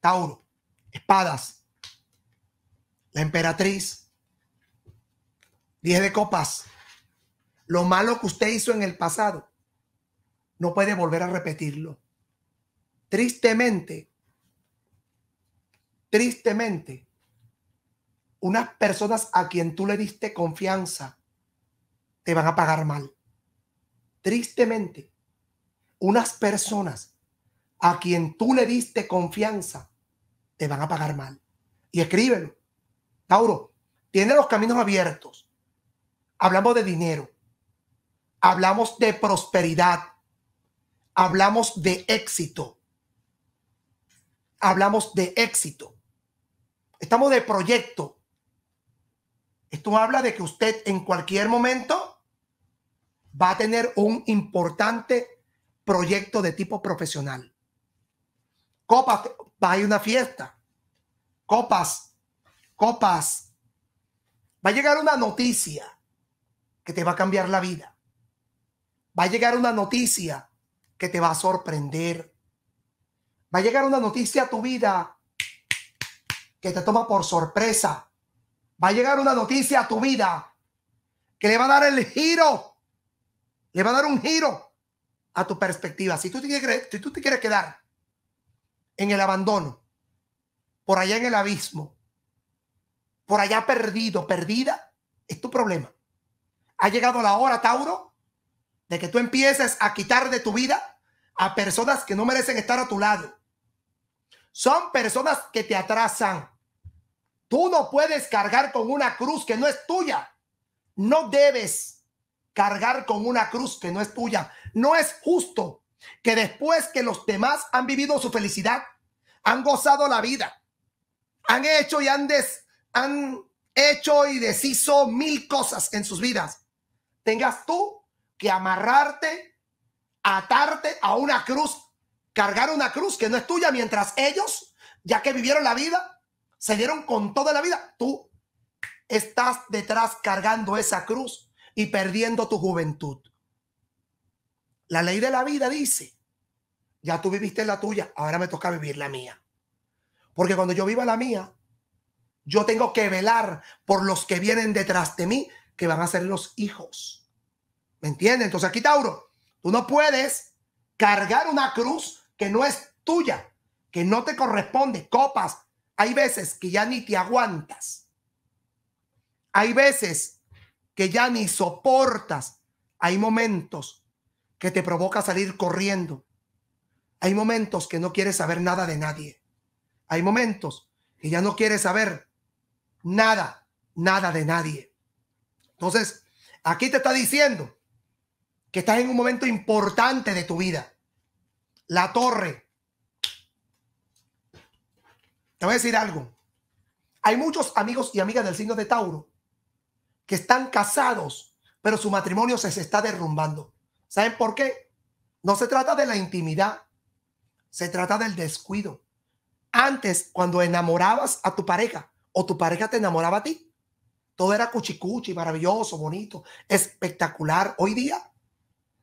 Tauro, espadas, la emperatriz, 10 de copas. Lo malo que usted hizo en el pasado, no puede volver a repetirlo. Tristemente, tristemente, unas personas a quien tú le diste confianza te van a pagar mal. Tristemente, unas personas a quien tú le diste confianza te van a pagar mal. Y escríbelo. Tauro, tiene los caminos abiertos. Hablamos de dinero. Hablamos de prosperidad. Hablamos de éxito. Hablamos de éxito. Estamos de proyecto. Esto habla de que usted en cualquier momento va a tener un importante proyecto de tipo profesional. Copa, hay una fiesta, copas, copas. Va a llegar una noticia que te va a cambiar la vida. Va a llegar una noticia que te va a sorprender. Va a llegar una noticia a tu vida que te toma por sorpresa. Va a llegar una noticia a tu vida que le va a dar el giro. Le va a dar un giro a tu perspectiva. Si tú te quieres, si tú te quieres quedar en el abandono, por allá en el abismo, por allá perdido, perdida, es tu problema. Ha llegado la hora, Tauro, de que tú empieces a quitar de tu vida a personas que no merecen estar a tu lado. Son personas que te atrasan. Tú no puedes cargar con una cruz que no es tuya. No debes cargar con una cruz que no es tuya. No es justo que después que los demás han vivido su felicidad, han gozado la vida, han hecho y han, han hecho y deshizo mil cosas en sus vidas, tengas tú que amarrarte, atarte a una cruz, cargar una cruz que no es tuya, mientras ellos, ya que vivieron la vida, se dieron con toda la vida, tú estás detrás cargando esa cruz y perdiendo tu juventud. La ley de la vida dice, ya tú viviste la tuya, ahora me toca vivir la mía. Porque cuando yo viva la mía, yo tengo que velar por los que vienen detrás de mí, que van a ser los hijos. ¿Me entiendes? Entonces aquí, Tauro, tú no puedes cargar una cruz que no es tuya, que no te corresponde. Copas, hay veces que ya ni te aguantas. Hay veces que ya ni soportas. Hay momentos que te provoca salir corriendo. Hay momentos que no quieres saber nada de nadie. Hay momentos que ya no quieres saber nada, nada de nadie. Entonces, aquí te está diciendo que estás en un momento importante de tu vida. La torre. Te voy a decir algo. Hay muchos amigos y amigas del signo de Tauro que están casados, pero su matrimonio se, se está derrumbando. ¿Saben por qué? No se trata de la intimidad, se trata del descuido. Antes, cuando enamorabas a tu pareja o tu pareja te enamoraba a ti, todo era cuchicuchi, maravilloso, bonito, espectacular. Hoy día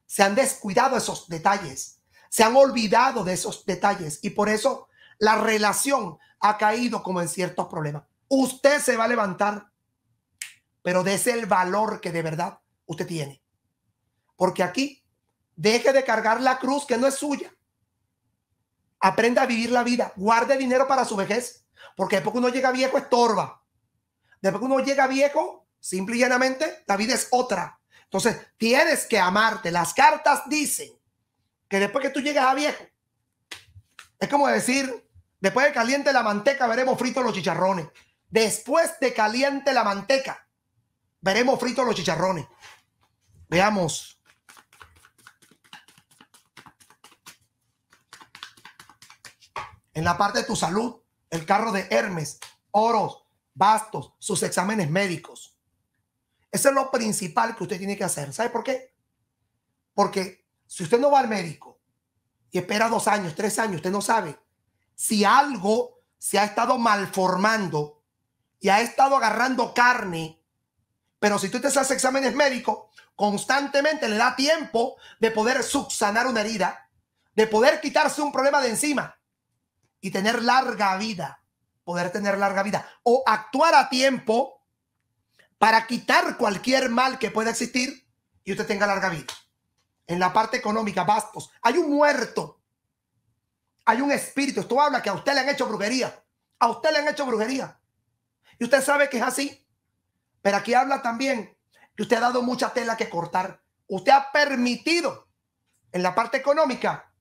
se han descuidado esos detalles, se han olvidado de esos detalles y por eso la relación ha caído como en ciertos problemas. Usted se va a levantar, pero ese el valor que de verdad usted tiene. Porque aquí, deje de cargar la cruz que no es suya. Aprenda a vivir la vida. Guarde dinero para su vejez. Porque después que uno llega viejo, estorba. Después que uno llega viejo, simple y llanamente, la vida es otra. Entonces, tienes que amarte. Las cartas dicen que después que tú llegas a viejo, es como decir, después de caliente la manteca, veremos fritos los chicharrones. Después de caliente la manteca, veremos fritos los chicharrones. Veamos. En la parte de tu salud, el carro de Hermes, oros, bastos, sus exámenes médicos. Eso es lo principal que usted tiene que hacer. ¿Sabe por qué? Porque si usted no va al médico y espera dos años, tres años, usted no sabe si algo se ha estado malformando y ha estado agarrando carne. Pero si tú te haces exámenes médicos, constantemente le da tiempo de poder subsanar una herida, de poder quitarse un problema de encima y tener larga vida, poder tener larga vida, o actuar a tiempo para quitar cualquier mal que pueda existir y usted tenga larga vida. En la parte económica, bastos, hay un muerto, hay un espíritu. Esto habla que a usted le han hecho brujería, a usted le han hecho brujería. Y usted sabe que es así, pero aquí habla también que usted ha dado mucha tela que cortar. Usted ha permitido en la parte económica,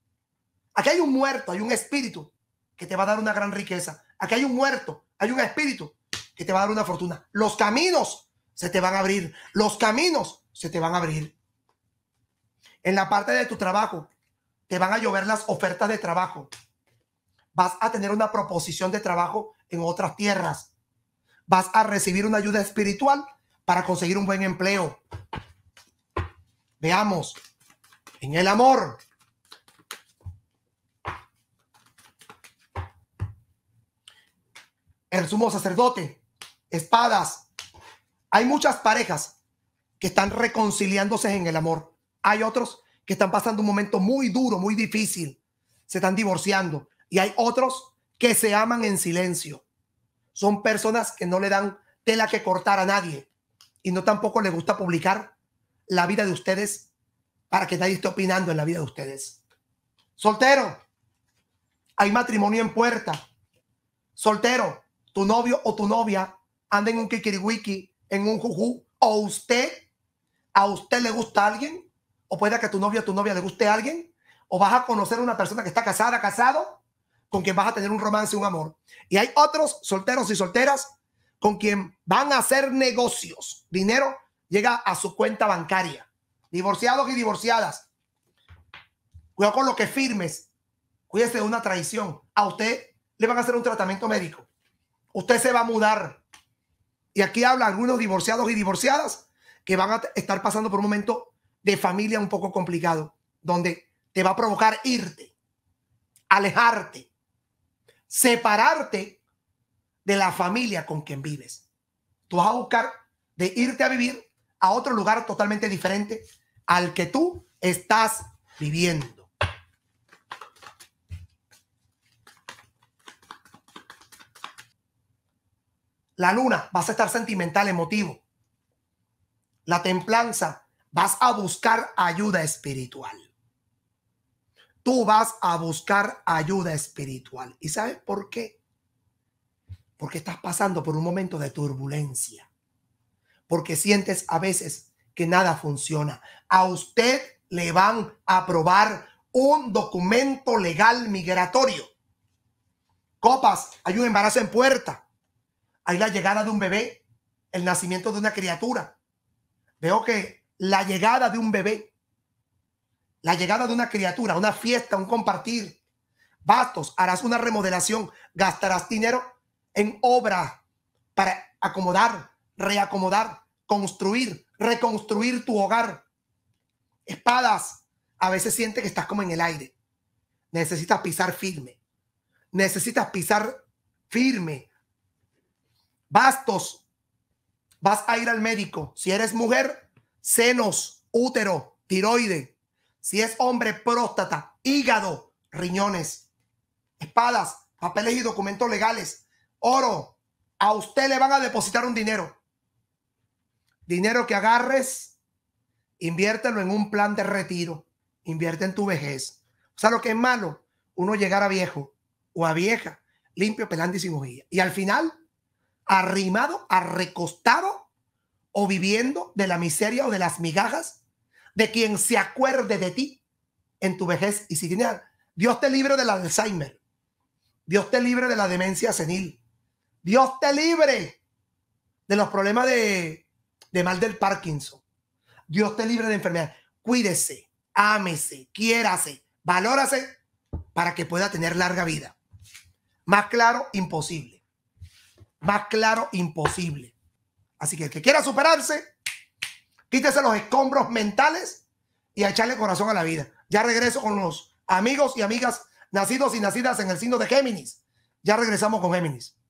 aquí hay un muerto, hay un espíritu que te va a dar una gran riqueza. Aquí hay un muerto, hay un espíritu que te va a dar una fortuna. Los caminos se te van a abrir. Los caminos se te van a abrir. En la parte de tu trabajo, te van a llover las ofertas de trabajo. Vas a tener una proposición de trabajo en otras tierras. Vas a recibir una ayuda espiritual para conseguir un buen empleo. Veamos, en el amor, el sumo sacerdote, espadas. Hay muchas parejas que están reconciliándose en el amor. Hay otros que están pasando un momento muy duro, muy difícil. Se están divorciando. Y hay otros que se aman en silencio. Son personas que no le dan tela que cortar a nadie. Y no tampoco les gusta publicar la vida de ustedes para que nadie esté opinando en la vida de ustedes. Soltero. Hay matrimonio en puerta. Soltero tu novio o tu novia anda en un kikiriwiki, en un juju, o usted, a usted le gusta alguien, o puede que tu novio o tu novia le guste a alguien, o vas a conocer a una persona que está casada, casado, con quien vas a tener un romance, un amor. Y hay otros solteros y solteras con quien van a hacer negocios. Dinero llega a su cuenta bancaria. Divorciados y divorciadas. Cuidado con lo que firmes. Cuídese de una traición. A usted le van a hacer un tratamiento médico. Usted se va a mudar. Y aquí habla algunos divorciados y divorciadas que van a estar pasando por un momento de familia un poco complicado, donde te va a provocar irte, alejarte, separarte de la familia con quien vives. Tú vas a buscar de irte a vivir a otro lugar totalmente diferente al que tú estás viviendo. La luna, vas a estar sentimental, emotivo. La templanza, vas a buscar ayuda espiritual. Tú vas a buscar ayuda espiritual. ¿Y sabes por qué? Porque estás pasando por un momento de turbulencia. Porque sientes a veces que nada funciona. A usted le van a aprobar un documento legal migratorio. Copas, hay un embarazo en puerta hay la llegada de un bebé, el nacimiento de una criatura. Veo que la llegada de un bebé, la llegada de una criatura, una fiesta, un compartir, bastos, harás una remodelación, gastarás dinero en obra para acomodar, reacomodar, construir, reconstruir tu hogar. Espadas, a veces sientes que estás como en el aire. Necesitas pisar firme. Necesitas pisar firme Bastos, vas a ir al médico. Si eres mujer, senos, útero, tiroide. Si es hombre, próstata, hígado, riñones, espadas, papeles y documentos legales, oro. A usted le van a depositar un dinero. Dinero que agarres, inviértelo en un plan de retiro, invierte en tu vejez. O sea, lo que es malo, uno llegar a viejo o a vieja, limpio, pelando y sin hojilla. Y al final, arrimado, arrecostado o viviendo de la miseria o de las migajas de quien se acuerde de ti en tu vejez y genial Dios te libre del Alzheimer. Dios te libre de la demencia senil. Dios te libre de los problemas de, de mal del Parkinson. Dios te libre de enfermedad. Cuídese, ámese, quiérase, valórase para que pueda tener larga vida. Más claro, imposible. Más claro, imposible. Así que el que quiera superarse, quítese los escombros mentales y a echarle corazón a la vida. Ya regreso con los amigos y amigas nacidos y nacidas en el signo de Géminis. Ya regresamos con Géminis.